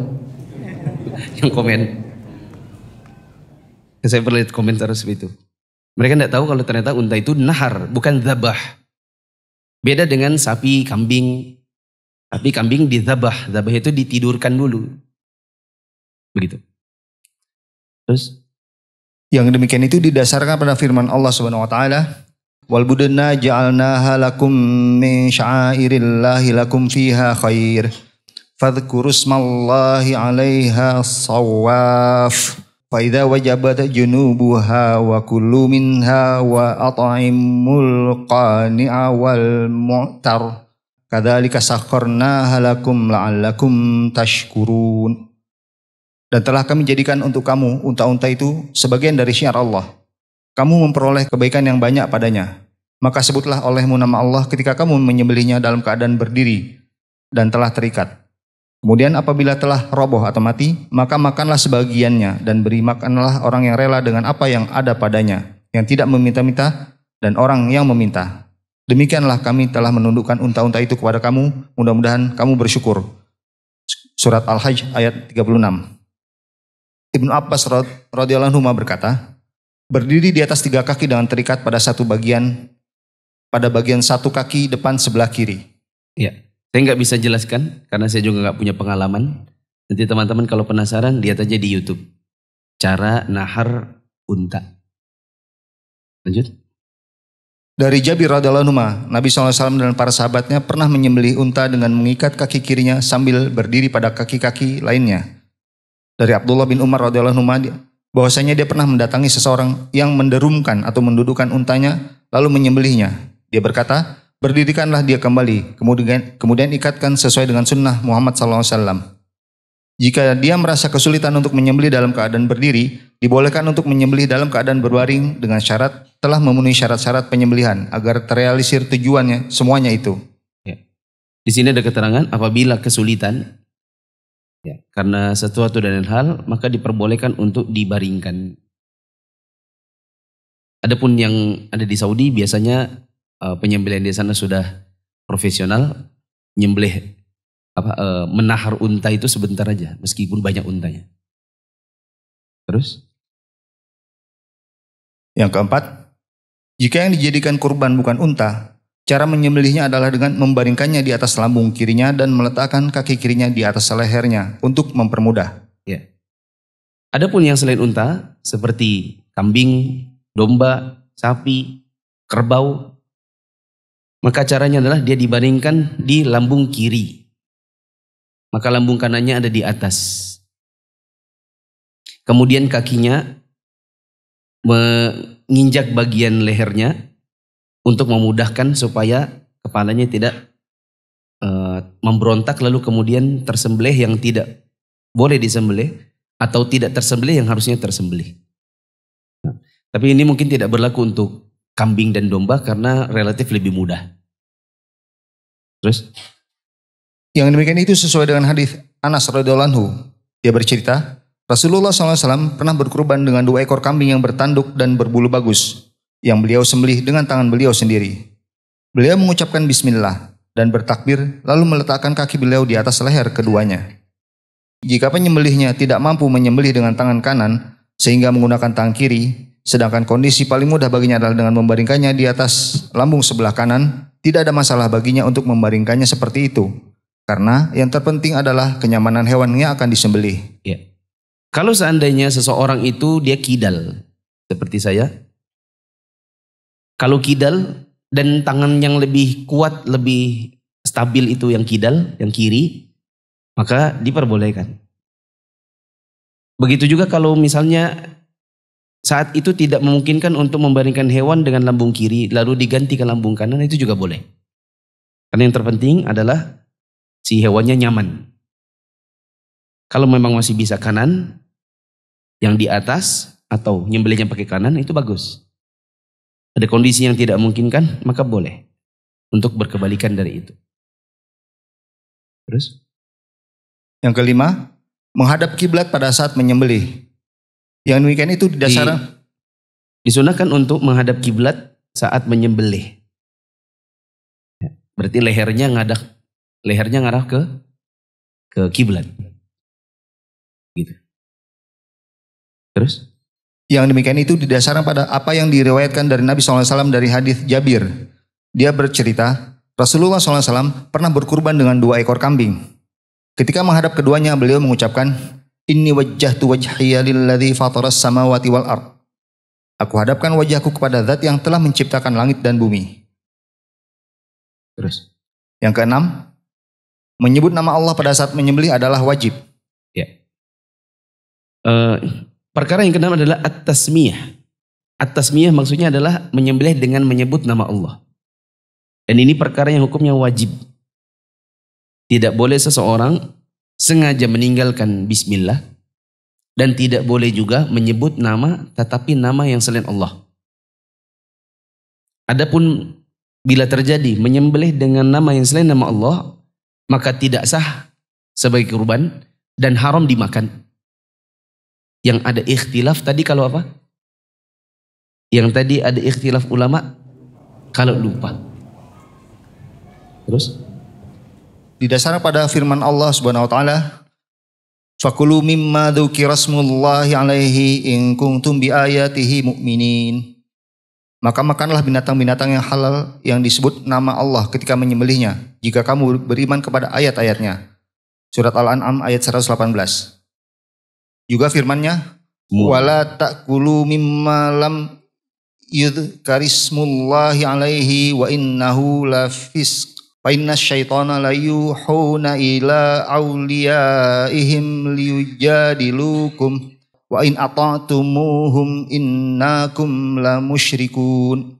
[SPEAKER 1] Yang komen. Saya pernah lihat komentar seperti itu. Mereka tidak tahu kalau ternyata unta itu nahar, bukan zabah. Beda dengan sapi, kambing. tapi kambing di zabah. Zabah itu ditidurkan
[SPEAKER 2] dulu Begitu. Terus yang demikian itu didasarkan pada firman Allah Subhanahu wa taala, "Wal budna ja'alnaha lakum min sya'airillahi lakum fiha khair." Fadhkurusmallahi 'alaiha sawaf. فإذا وجبت جنوبها وكلوا منها وأطعموا القانع والمعتر كذلك سخرناها لكم لعلكم تشكرون dan telah kami jadikan untuk kamu unta-unta itu sebagian dari syiar Allah. Kamu memperoleh kebaikan yang banyak padanya. Maka sebutlah olehmu nama Allah ketika kamu menyembelihnya dalam keadaan berdiri dan telah terikat. Kemudian apabila telah roboh atau mati, maka makanlah sebagiannya dan beri makanlah orang yang rela dengan apa yang ada padanya, yang tidak meminta-minta dan orang yang meminta. Demikianlah kami telah menundukkan unta-unta itu kepada kamu, mudah-mudahan kamu bersyukur. Surat Al-Hajj ayat 36. Ibnu Abbas radhiyallahu anhu berkata, berdiri di atas tiga kaki dengan terikat pada satu bagian pada bagian satu kaki depan sebelah kiri.
[SPEAKER 3] Ya,
[SPEAKER 1] Saya nggak bisa jelaskan karena saya juga nggak punya pengalaman. Nanti teman-teman kalau penasaran lihat aja di YouTube cara nahar unta.
[SPEAKER 2] Lanjut. Dari Jabir radhiallahu anhu, Nabi SAW dan para sahabatnya pernah menyembelih unta dengan mengikat kaki kirinya sambil berdiri pada kaki-kaki lainnya dari Abdullah bin Umar radhiyallahu anhu bahwasanya dia pernah mendatangi seseorang yang menderumkan atau mendudukan untanya lalu menyembelihnya. Dia berkata, berdirikanlah dia kembali, kemudian kemudian ikatkan sesuai dengan sunnah Muhammad SAW. Jika dia merasa kesulitan untuk menyembelih dalam keadaan berdiri, dibolehkan untuk menyembelih dalam keadaan berbaring dengan syarat telah memenuhi syarat-syarat penyembelihan agar terrealisir tujuannya semuanya itu.
[SPEAKER 3] Ya.
[SPEAKER 1] Di sini ada keterangan apabila kesulitan Ya, karena sesuatu dan hal maka diperbolehkan untuk dibaringkan. Adapun yang ada di Saudi biasanya uh, penyembelihan di sana sudah profesional, nyembelih apa uh, menahar unta itu
[SPEAKER 3] sebentar aja meskipun banyak untanya. Terus?
[SPEAKER 2] Yang keempat, jika yang dijadikan kurban bukan unta, Cara menyembelihnya adalah dengan membaringkannya di atas lambung kirinya dan meletakkan kaki kirinya di atas lehernya untuk mempermudah.
[SPEAKER 1] Ya. Adapun yang selain unta seperti kambing, domba, sapi, kerbau, maka caranya adalah dia dibaringkan di lambung kiri. Maka lambung kanannya ada di atas. Kemudian kakinya menginjak bagian lehernya untuk memudahkan supaya kepalanya tidak e, memberontak lalu kemudian tersembelih yang tidak boleh disembelih atau tidak tersembelih yang harusnya tersembelih. Nah, tapi ini mungkin tidak berlaku untuk kambing dan domba karena relatif lebih mudah.
[SPEAKER 2] Terus? Yang demikian itu sesuai dengan hadis Anas radhiyallahu anhu. Dia bercerita, Rasulullah SAW pernah berkurban dengan dua ekor kambing yang bertanduk dan berbulu bagus yang beliau sembelih dengan tangan beliau sendiri. Beliau mengucapkan bismillah dan bertakbir lalu meletakkan kaki beliau di atas leher keduanya. Jika penyembelihnya tidak mampu menyembelih dengan tangan kanan sehingga menggunakan tangan kiri, sedangkan kondisi paling mudah baginya adalah dengan membaringkannya di atas lambung sebelah kanan, tidak ada masalah baginya untuk membaringkannya seperti itu. Karena yang terpenting adalah kenyamanan hewannya akan disembelih.
[SPEAKER 3] Ya.
[SPEAKER 1] Kalau seandainya seseorang itu dia kidal, seperti saya, kalau kidal dan tangan yang lebih kuat, lebih stabil itu yang kidal, yang kiri, maka diperbolehkan. Begitu juga kalau misalnya saat itu tidak memungkinkan untuk membandingkan hewan dengan lambung kiri, lalu diganti ke lambung kanan, itu juga boleh. Karena yang terpenting adalah si hewannya nyaman. Kalau memang masih bisa kanan, yang di atas atau nyembelihnya
[SPEAKER 3] pakai kanan itu bagus ada kondisi yang tidak memungkinkan, maka boleh untuk berkebalikan dari itu. Terus? Yang
[SPEAKER 2] kelima, menghadap kiblat pada saat menyembelih. Yang demikian itu dasar disunahkan untuk menghadap kiblat saat menyembelih.
[SPEAKER 3] Ya, berarti lehernya ngadak lehernya ngarah ke ke kiblat. Gitu. Terus?
[SPEAKER 2] yang demikian itu didasarkan pada apa yang diriwayatkan dari Nabi SAW dari hadis Jabir. Dia bercerita, Rasulullah SAW pernah berkurban dengan dua ekor kambing. Ketika menghadap keduanya, beliau mengucapkan, Inni wajah wajhiya fatoras sama samawati wal ar. Aku hadapkan wajahku kepada zat yang telah menciptakan langit dan bumi. Terus. Yang keenam, menyebut nama Allah pada saat menyembelih adalah wajib.
[SPEAKER 3] Ya. Uh, Perkara
[SPEAKER 2] yang keenam adalah at-tasmiyah.
[SPEAKER 1] At-tasmiyah maksudnya adalah menyembelih dengan menyebut nama Allah. Dan ini perkara yang hukumnya wajib. Tidak boleh seseorang sengaja meninggalkan bismillah dan tidak boleh juga menyebut nama tetapi nama yang selain Allah. Adapun bila terjadi menyembelih dengan nama yang selain nama Allah, maka tidak sah sebagai kurban dan haram dimakan. Yang ada ikhtilaf tadi kalau apa?
[SPEAKER 2] Yang tadi ada ikhtilaf ulama kalau lupa. Terus? Didasarkan pada firman Allah Subhanahu wa taala, "Fakulu mimma dzukirasmullahi alaihi in kuntum biayatihi mu'minin." Maka makanlah binatang-binatang yang halal yang disebut nama Allah ketika menyembelihnya jika kamu beriman kepada ayat-ayatnya. Surat Al-An'am ayat 118. Juga firmannya, wala ta'kulu mimma lam yudkarismullahi alaihi wa innahu la fisq wa inna syaitana la yuhuna ila awliyaihim liyujadilukum wa in ata'tumuhum innakum la musyrikun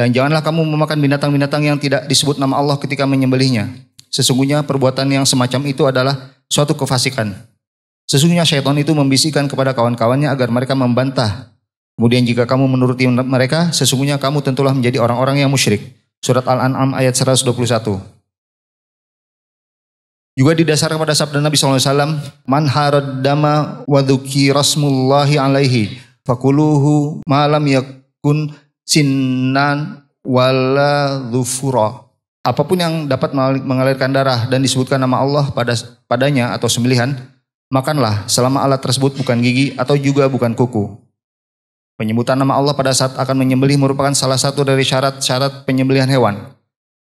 [SPEAKER 2] dan janganlah kamu memakan binatang-binatang yang tidak disebut nama Allah ketika menyembelihnya sesungguhnya perbuatan yang semacam itu adalah suatu kefasikan Sesungguhnya syaitan itu membisikkan kepada kawan-kawannya agar mereka membantah. Kemudian jika kamu menuruti mereka, sesungguhnya kamu tentulah menjadi orang-orang yang musyrik. Surat Al-An'am ayat 121. Juga didasarkan pada sabda Nabi SAW, Man haraddama wadhuki rasmullahi alaihi, fakuluhu malam yakun sinnan wala dhufura. Apapun yang dapat mengalirkan darah dan disebutkan nama Allah pada padanya atau sembelihan, Makanlah selama alat tersebut bukan gigi atau juga bukan kuku. Penyebutan nama Allah pada saat akan menyembelih merupakan salah satu dari syarat-syarat penyembelihan hewan.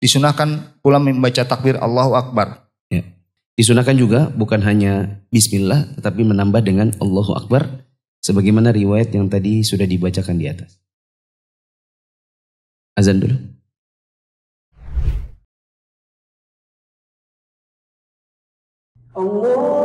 [SPEAKER 2] Disunahkan pula membaca takbir Allahu Akbar. Ya. Disunahkan juga bukan
[SPEAKER 1] hanya bismillah tetapi menambah dengan Allahu Akbar sebagaimana riwayat yang tadi
[SPEAKER 3] sudah dibacakan di atas. Azan dulu. Allah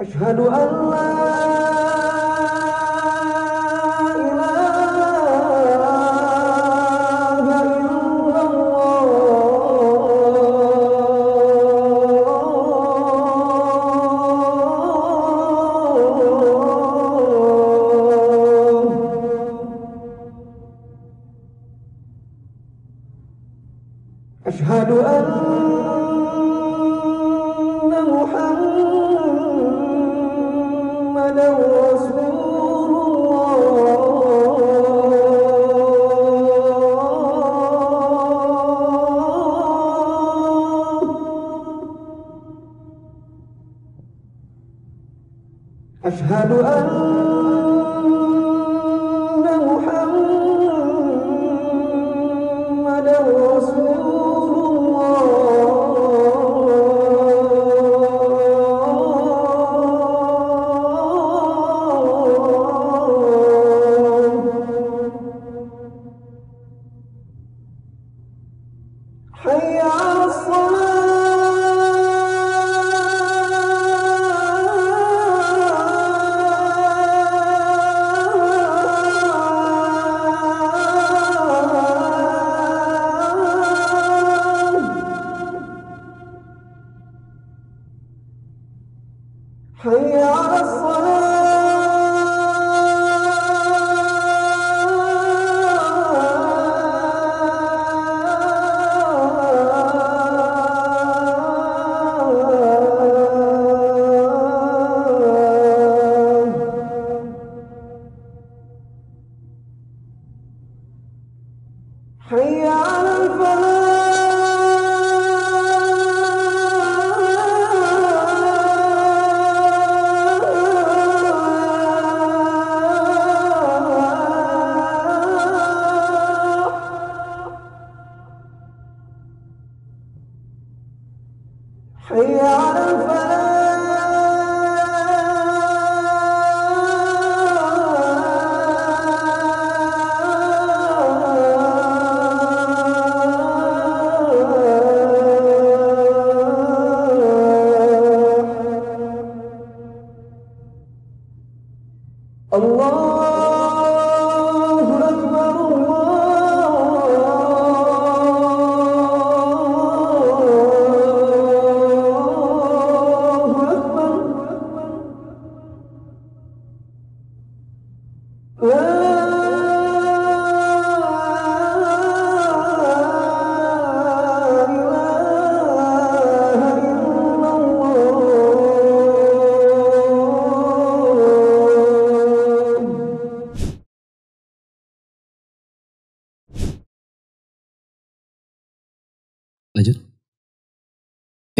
[SPEAKER 4] أشهد أن لا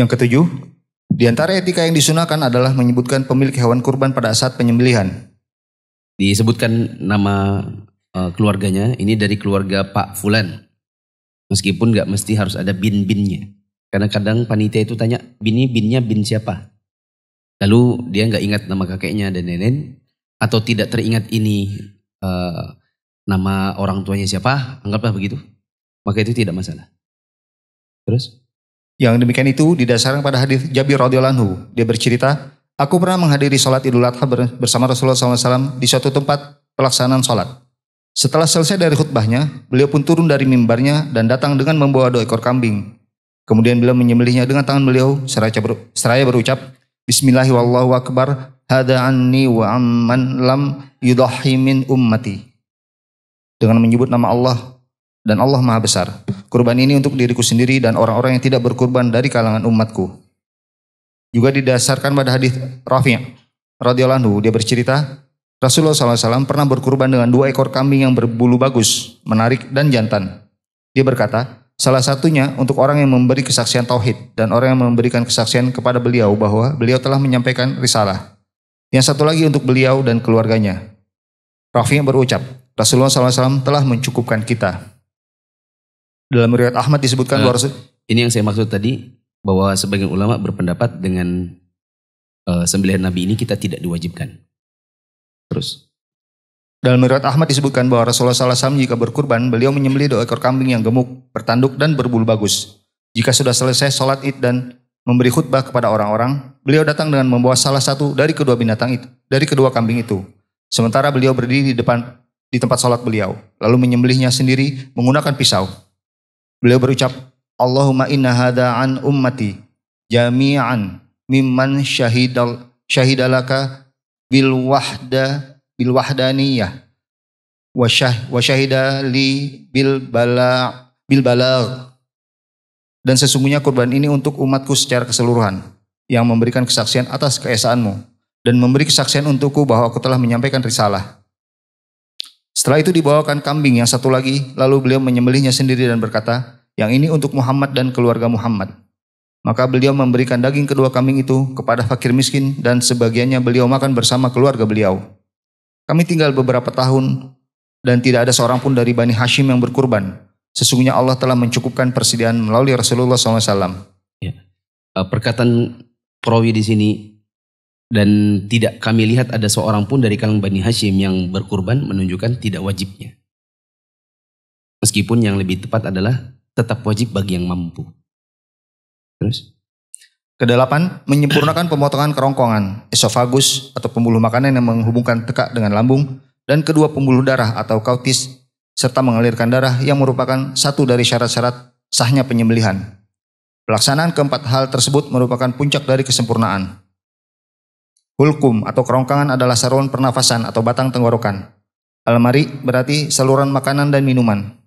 [SPEAKER 3] Yang ketujuh,
[SPEAKER 2] di antara etika yang disunahkan adalah menyebutkan pemilik hewan kurban pada saat penyembelihan.
[SPEAKER 1] Disebutkan nama uh, keluarganya, ini dari keluarga Pak Fulan. Meskipun nggak mesti harus ada bin-binnya. Karena kadang panitia itu tanya, bini binnya bin siapa? Lalu dia nggak ingat nama kakeknya dan nenek, atau tidak teringat ini uh, nama orang tuanya siapa, anggaplah begitu.
[SPEAKER 2] Maka itu tidak masalah. Terus? Yang demikian itu didasarkan pada hadis Jabir radhiyallahu anhu. Dia bercerita, aku pernah menghadiri sholat Idul Adha bersama Rasulullah SAW di suatu tempat pelaksanaan sholat. Setelah selesai dari khutbahnya, beliau pun turun dari mimbarnya dan datang dengan membawa dua ekor kambing. Kemudian beliau menyembelihnya dengan tangan beliau seraya berucap, Bismillahi wallahu akbar, hada anni wa amman lam yudahi min ummati. Dengan menyebut nama Allah dan Allah Maha Besar. Kurban ini untuk diriku sendiri dan orang-orang yang tidak berkurban dari kalangan umatku. Juga didasarkan pada hadis Rafi' radhiyallahu anhu, dia bercerita, Rasulullah SAW pernah berkurban dengan dua ekor kambing yang berbulu bagus, menarik dan jantan. Dia berkata, salah satunya untuk orang yang memberi kesaksian tauhid dan orang yang memberikan kesaksian kepada beliau bahwa beliau telah menyampaikan risalah. Yang satu lagi untuk beliau dan keluarganya. Rafi berucap, Rasulullah SAW telah mencukupkan kita. Dalam riwayat Ahmad disebutkan bahwa luar Ini yang saya maksud tadi
[SPEAKER 1] bahwa sebagian ulama berpendapat dengan uh, eh, sembilan nabi ini kita tidak diwajibkan. Terus.
[SPEAKER 2] Dalam riwayat Ahmad disebutkan bahwa Rasulullah Sallallahu SAW jika berkurban, beliau menyembelih dua ekor kambing yang gemuk, bertanduk dan berbulu bagus. Jika sudah selesai sholat id dan memberi khutbah kepada orang-orang, beliau datang dengan membawa salah satu dari kedua binatang itu, dari kedua kambing itu. Sementara beliau berdiri di depan di tempat sholat beliau, lalu menyembelihnya sendiri menggunakan pisau. Beliau berucap, Allahumma inna hada an ummati jami'an mimman syahidal syahidalaka bil wahda bil wahdaniyah wa syah wa syahida li bil bala bil balagh dan sesungguhnya kurban ini untuk umatku secara keseluruhan yang memberikan kesaksian atas keesaanmu dan memberi kesaksian untukku bahwa aku telah menyampaikan risalah setelah itu dibawakan kambing yang satu lagi, lalu beliau menyembelihnya sendiri dan berkata, yang ini untuk Muhammad dan keluarga Muhammad. Maka beliau memberikan daging kedua kambing itu kepada fakir miskin dan sebagiannya beliau makan bersama keluarga beliau. Kami tinggal beberapa tahun dan tidak ada seorang pun dari Bani Hashim yang berkurban. Sesungguhnya Allah telah mencukupkan persediaan melalui Rasulullah SAW. Ya. Eh, perkataan
[SPEAKER 1] perawi di sini dan tidak kami lihat ada seorang pun dari kalangan Bani Hashim yang berkurban menunjukkan tidak wajibnya. Meskipun yang lebih tepat
[SPEAKER 2] adalah tetap wajib bagi yang mampu. Terus? Kedelapan, menyempurnakan pemotongan kerongkongan, esofagus atau pembuluh makanan yang menghubungkan tekak dengan lambung, dan kedua pembuluh darah atau kautis, serta mengalirkan darah yang merupakan satu dari syarat-syarat sahnya penyembelihan. Pelaksanaan keempat hal tersebut merupakan puncak dari kesempurnaan. Hulkum atau kerongkongan adalah saluran pernafasan atau batang tenggorokan. Almari berarti saluran makanan dan minuman.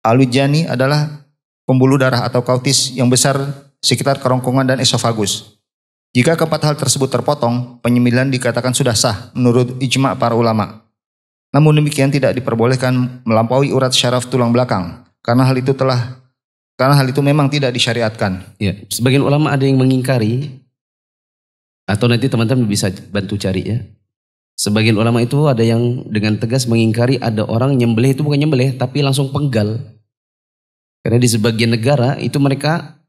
[SPEAKER 2] Alujani adalah pembuluh darah atau kautis yang besar sekitar kerongkongan dan esofagus. Jika keempat hal tersebut terpotong, penyembilan dikatakan sudah sah menurut ijma para ulama. Namun demikian tidak diperbolehkan melampaui urat syaraf tulang belakang karena hal itu telah karena hal itu memang tidak disyariatkan. Ya, sebagian ulama ada yang mengingkari
[SPEAKER 1] atau nanti teman-teman bisa bantu cari ya. Sebagian ulama itu ada yang dengan tegas mengingkari ada orang nyembelih itu bukan nyembelih tapi langsung penggal. Karena di sebagian negara itu mereka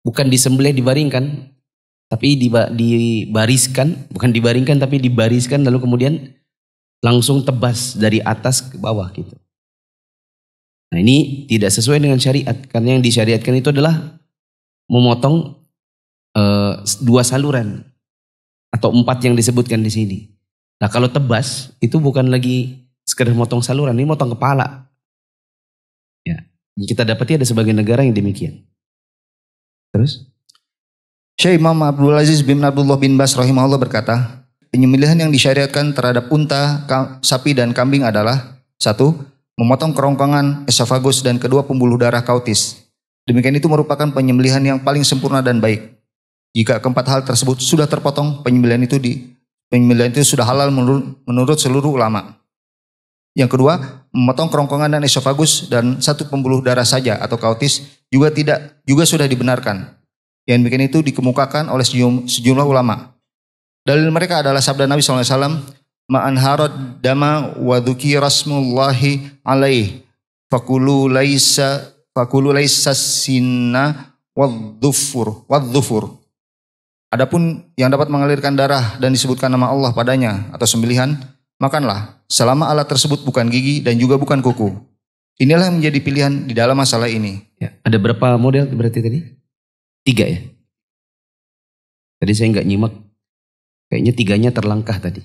[SPEAKER 1] bukan disembelih dibaringkan tapi dibariskan, bukan dibaringkan tapi dibariskan lalu kemudian langsung tebas dari atas ke bawah gitu. Nah ini tidak sesuai dengan syariat karena yang disyariatkan itu adalah memotong uh, dua saluran atau empat yang disebutkan di sini. Nah kalau tebas itu bukan lagi sekedar motong saluran, ini motong kepala. Ya, yang kita
[SPEAKER 2] dapati ada sebagian negara yang demikian. Terus? Syekh Imam Abdul Aziz bin Abdullah bin Bas rahimahullah berkata, penyembelihan yang disyariatkan terhadap unta, sapi dan kambing adalah satu, memotong kerongkongan, esofagus dan kedua pembuluh darah kautis. Demikian itu merupakan penyembelihan yang paling sempurna dan baik. Jika keempat hal tersebut sudah terpotong, penyembelian itu di penyembelian itu sudah halal menurut, menurut seluruh ulama. Yang kedua, memotong kerongkongan dan esofagus dan satu pembuluh darah saja atau kautis juga tidak juga sudah dibenarkan. Yang bikin itu dikemukakan oleh sejumlah ulama. Dalil mereka adalah sabda Nabi SAW, harad dama wa rasmullahi alaih fakulu laisa fakulu laisa sinna wadhufur Adapun yang dapat mengalirkan darah dan disebutkan nama Allah padanya atau sembelihan, makanlah selama alat tersebut bukan gigi dan juga bukan kuku. Inilah yang menjadi pilihan di dalam masalah ini.
[SPEAKER 3] Ya, ada berapa model berarti tadi? Tiga ya? Tadi saya nggak nyimak. Kayaknya tiganya terlangkah tadi.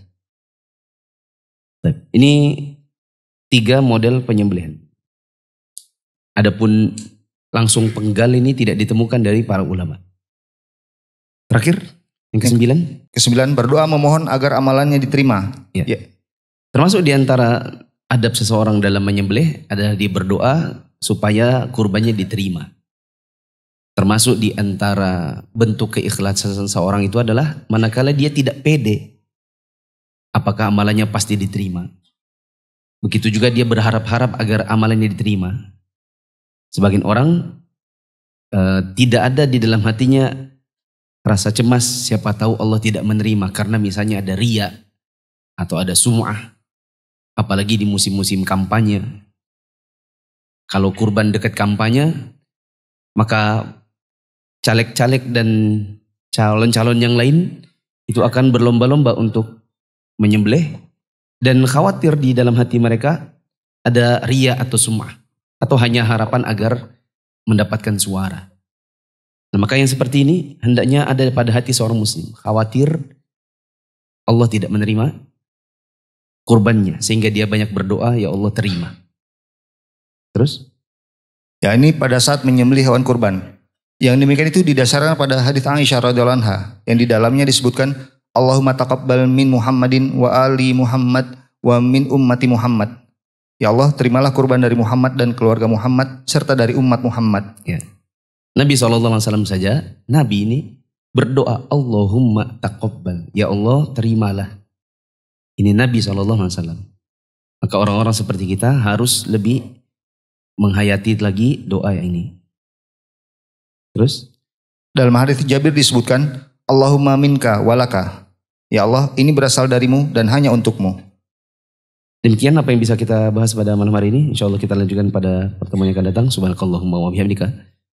[SPEAKER 3] Ini tiga model penyembelihan. Adapun
[SPEAKER 2] langsung penggal ini tidak ditemukan dari para ulama. Terakhir yang kesembilan. Kesembilan berdoa memohon agar amalannya diterima. Ya. ya. Termasuk
[SPEAKER 1] diantara adab seseorang dalam menyembelih adalah dia berdoa supaya kurbannya diterima. Termasuk di antara bentuk keikhlasan seseorang itu adalah manakala dia tidak pede apakah amalannya pasti diterima. Begitu juga dia berharap-harap agar amalannya diterima. Sebagian orang e, tidak ada di dalam hatinya Rasa cemas siapa tahu Allah tidak menerima karena misalnya ada ria atau ada sum'ah. Apalagi di musim-musim kampanye. Kalau kurban dekat kampanye, maka caleg-caleg dan calon-calon yang lain itu akan berlomba-lomba untuk menyembelih dan khawatir di dalam hati mereka ada ria atau sum'ah atau hanya harapan agar mendapatkan suara. Nah, maka yang seperti ini hendaknya ada pada hati seorang
[SPEAKER 3] muslim. Khawatir Allah tidak menerima kurbannya.
[SPEAKER 2] Sehingga dia banyak berdoa, ya Allah terima. Terus? Ya ini pada saat menyembelih hewan kurban. Yang demikian itu didasarkan pada hadis Aisyah radhiyallahu anha yang di dalamnya disebutkan Allahumma taqabbal min Muhammadin wa ali Muhammad wa min ummati Muhammad. Ya Allah, terimalah kurban dari Muhammad dan keluarga Muhammad serta dari umat Muhammad.
[SPEAKER 1] Ya. Nabi SAW saja,
[SPEAKER 2] Nabi ini berdoa,
[SPEAKER 1] Allahumma taqabbal. Ya Allah, terimalah. Ini Nabi SAW. Maka orang-orang seperti kita harus lebih menghayati lagi doa
[SPEAKER 2] yang ini. Terus? Dalam hadis Jabir disebutkan, Allahumma minka walaka. Ya Allah, ini berasal darimu dan hanya untukmu. Demikian apa yang bisa kita bahas pada malam hari ini. Insya Allah kita lanjutkan pada pertemuan yang akan datang. Subhanakallahumma
[SPEAKER 1] wa bihamdika.